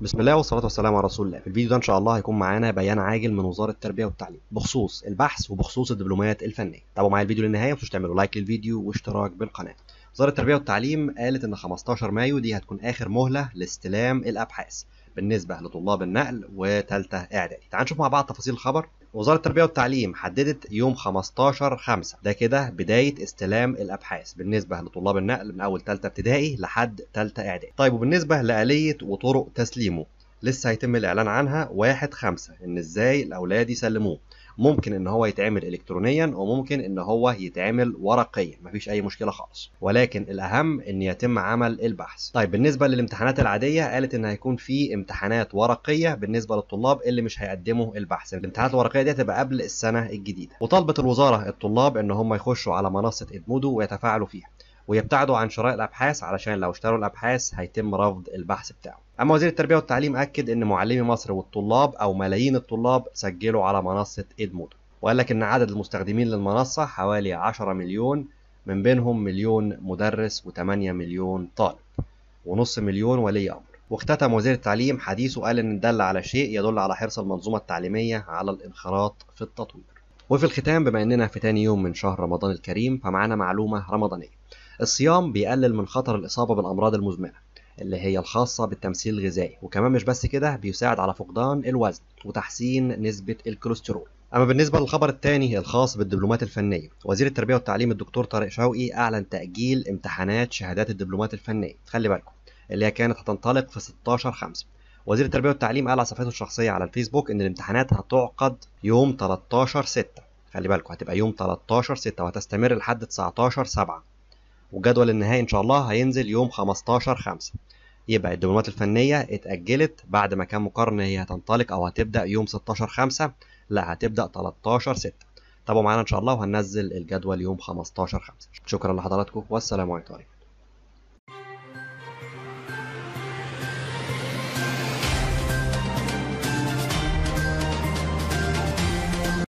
بسم الله والصلاة والسلام على رسول الله، في الفيديو ده إن شاء الله هيكون معانا بيان عاجل من وزارة التربية والتعليم بخصوص البحث وبخصوص الدبلومات الفنية، تابعوا معايا الفيديو للنهاية ومش تعملوا لايك للفيديو واشتراك بالقناة. وزارة التربية والتعليم قالت إن 15 مايو دي هتكون آخر مهلة لاستلام الأبحاث بالنسبة لطلاب النقل وتالتة إعدادي. تعالوا نشوف مع بعض تفاصيل الخبر وزارة التربية والتعليم حددت يوم 15 5 ده كده بداية استلام الأبحاث بالنسبة لطلاب النقل من أول ثالثة ابتدائي لحد ثالثة إعدادي. طيب وبالنسبة لآلية وطرق تسليمه لسه هيتم الإعلان عنها 1 5 إن إزاي الأولاد يسلموه. ممكن ان هو يتعمل الكترونيا وممكن ان هو يتعمل ورقيا مفيش اي مشكله خالص ولكن الاهم ان يتم عمل البحث طيب بالنسبه للامتحانات العاديه قالت ان هيكون في امتحانات ورقيه بالنسبه للطلاب اللي مش هيقدموا البحث الامتحانات الورقيه دي هتبقى قبل السنه الجديده وطلبت الوزاره الطلاب ان هم يخشوا على منصه ادمودو ويتفاعلوا فيها ويبتعدوا عن شراء الابحاث علشان لو اشتروا الابحاث هيتم رفض البحث بتاعه اما وزير التربيه والتعليم اكد ان معلمي مصر والطلاب او ملايين الطلاب سجلوا على منصه ادمود وقال لك ان عدد المستخدمين للمنصه حوالي 10 مليون من بينهم مليون مدرس و8 مليون طالب ونص مليون ولي امر واختتم وزير التعليم حديثه قال ان دل على شيء يدل على حرص المنظومه التعليميه على الانخراط في التطوير وفي الختام بما اننا في تاني يوم من شهر رمضان الكريم فمعانا معلومه رمضانيه الصيام بيقلل من خطر الإصابة بالأمراض المزمنة اللي هي الخاصة بالتمثيل الغذائي وكمان مش بس كده بيساعد على فقدان الوزن وتحسين نسبة الكوليسترول أما بالنسبة للخبر الثاني الخاص بالدبلومات الفنية وزير التربية والتعليم الدكتور طارق شوقي أعلن تأجيل امتحانات شهادات الدبلومات الفنية خلي بالكم اللي هي كانت هتنطلق في 16 5 وزير التربية والتعليم قال على صفحته الشخصية على الفيسبوك إن الامتحانات هتعقد يوم 13 6 خلي بالكم هتبقى يوم 13 6 وهتستمر لحد 19 7 وجدول النهائي ان شاء الله هينزل يوم 15 5 يبقى الدبلومات الفنيه اتاجلت بعد ما كان مقرر هي هتنطلق او هتبدا يوم 16 5 لا هتبدا 13 6 تابعوا معانا ان شاء الله وهننزل الجدول يوم 15 5 شكرا لحضراتكم والسلام عليكم